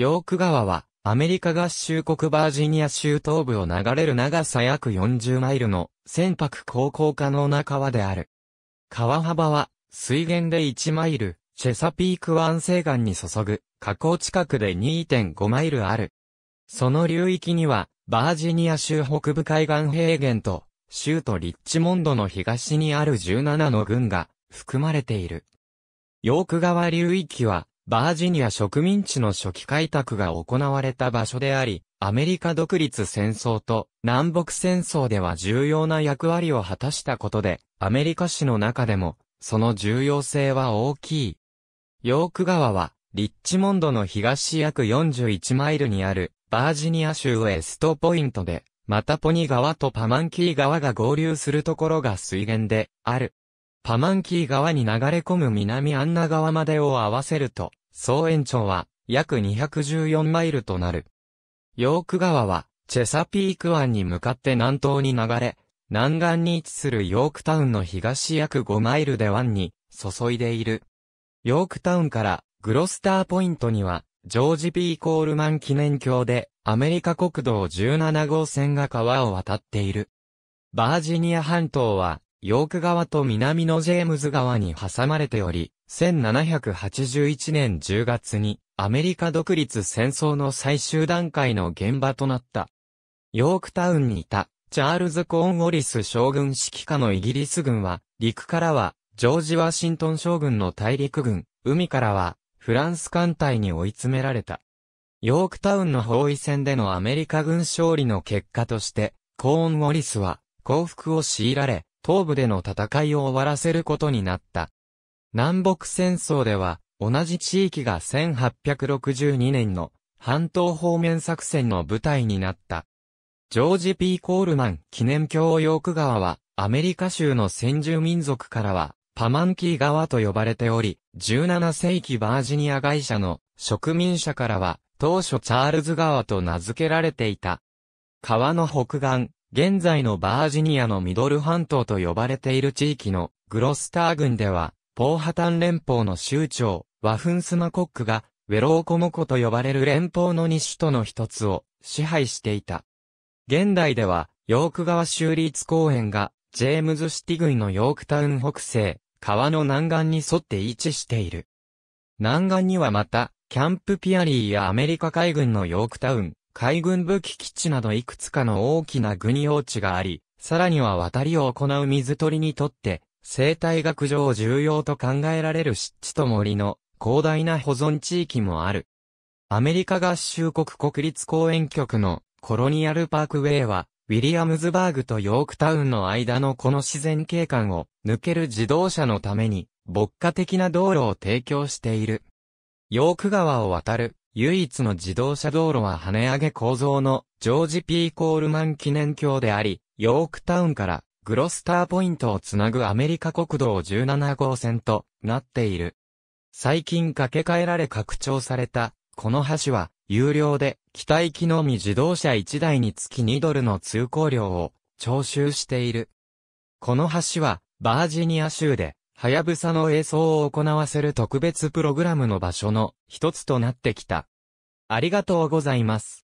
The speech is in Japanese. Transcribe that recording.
ヨーク川は、アメリカ合衆国バージニア州東部を流れる長さ約40マイルの船舶航行可能な川である。川幅は、水源で1マイル、チェサピーク湾西岸に注ぐ、河口近くで2.5マイルある。その流域には、バージニア州北部海岸平原と、州都リッチモンドの東にある17の郡が含まれている。ヨーク川流域は、バージニア植民地の初期開拓が行われた場所であり、アメリカ独立戦争と南北戦争では重要な役割を果たしたことで、アメリカ史の中でも、その重要性は大きい。ヨーク川は、リッチモンドの東約41マイルにある、バージニア州ウエストポイントで、またポニ川とパマンキー川が合流するところが水源で、ある。パマンキー川に流れ込む南アンナ川までを合わせると、総延長は約214マイルとなる。ヨーク川はチェサピーク湾に向かって南東に流れ、南岸に位置するヨークタウンの東約5マイルで湾に注いでいる。ヨークタウンからグロスターポイントにはジョージ・ P・ コールマン記念橋でアメリカ国道17号線が川を渡っている。バージニア半島はヨーク川と南のジェームズ川に挟まれており、1781年10月にアメリカ独立戦争の最終段階の現場となった。ヨークタウンにいたチャールズ・コーン・ウォリス将軍指揮下のイギリス軍は陸からはジョージ・ワシントン将軍の大陸軍、海からはフランス艦隊に追い詰められた。ヨークタウンの包囲戦でのアメリカ軍勝利の結果として、コーン・ウォリスは降伏を強いられ、東部での戦いを終わらせることになった。南北戦争では、同じ地域が1862年の半島方面作戦の舞台になった。ジョージ・ P・ コールマン記念共ヨーク川は、アメリカ州の先住民族からは、パマンキー川と呼ばれており、17世紀バージニア会社の植民者からは、当初チャールズ川と名付けられていた。川の北岸、現在のバージニアのミドル半島と呼ばれている地域のグロスター郡では、ポーハタン連邦の州長、ワフンスマコックが、ウェローコモコと呼ばれる連邦の西都の一つを支配していた。現代では、ヨーク川州立公園が、ジェームズシティ郡のヨークタウン北西、川の南岸に沿って位置している。南岸にはまた、キャンプピアリーやアメリカ海軍のヨークタウン、海軍武器基地などいくつかの大きな軍用地があり、さらには渡りを行う水鳥にとって、生態学上重要と考えられる湿地と森の広大な保存地域もある。アメリカ合衆国国立公園局のコロニアルパークウェイは、ウィリアムズバーグとヨークタウンの間のこの自然景観を抜ける自動車のために、牧歌的な道路を提供している。ヨーク川を渡る唯一の自動車道路は跳ね上げ構造のジョージ・ P・ コールマン記念橋であり、ヨークタウンからグロスターポイントをつなぐアメリカ国道17号線となっている。最近掛け替えられ拡張された、この橋は、有料で、北行きのみ自動車1台につき2ドルの通行料を徴収している。この橋は、バージニア州で、はやぶさの映像を行わせる特別プログラムの場所の一つとなってきた。ありがとうございます。